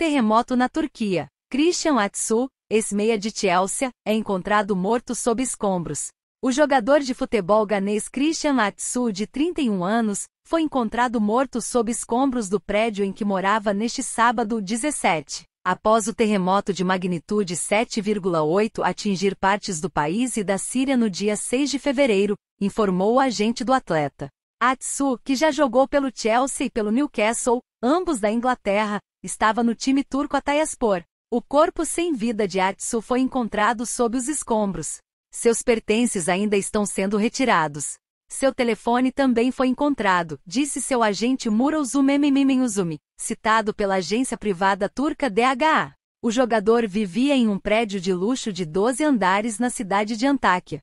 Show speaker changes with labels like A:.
A: Terremoto na Turquia. Christian Atsu, ex-meia de Chelsea, é encontrado morto sob escombros. O jogador de futebol ganês Christian Atsu, de 31 anos, foi encontrado morto sob escombros do prédio em que morava neste sábado 17. Após o terremoto de magnitude 7,8 atingir partes do país e da Síria no dia 6 de fevereiro, informou o agente do atleta. Atsu, que já jogou pelo Chelsea e pelo Newcastle, ambos da Inglaterra, estava no time turco a O corpo sem vida de Artsu foi encontrado sob os escombros. Seus pertences ainda estão sendo retirados. Seu telefone também foi encontrado, disse seu agente Murozum Uzumi, citado pela agência privada turca DHA. O jogador vivia em um prédio de luxo de 12 andares na cidade de Antáquia.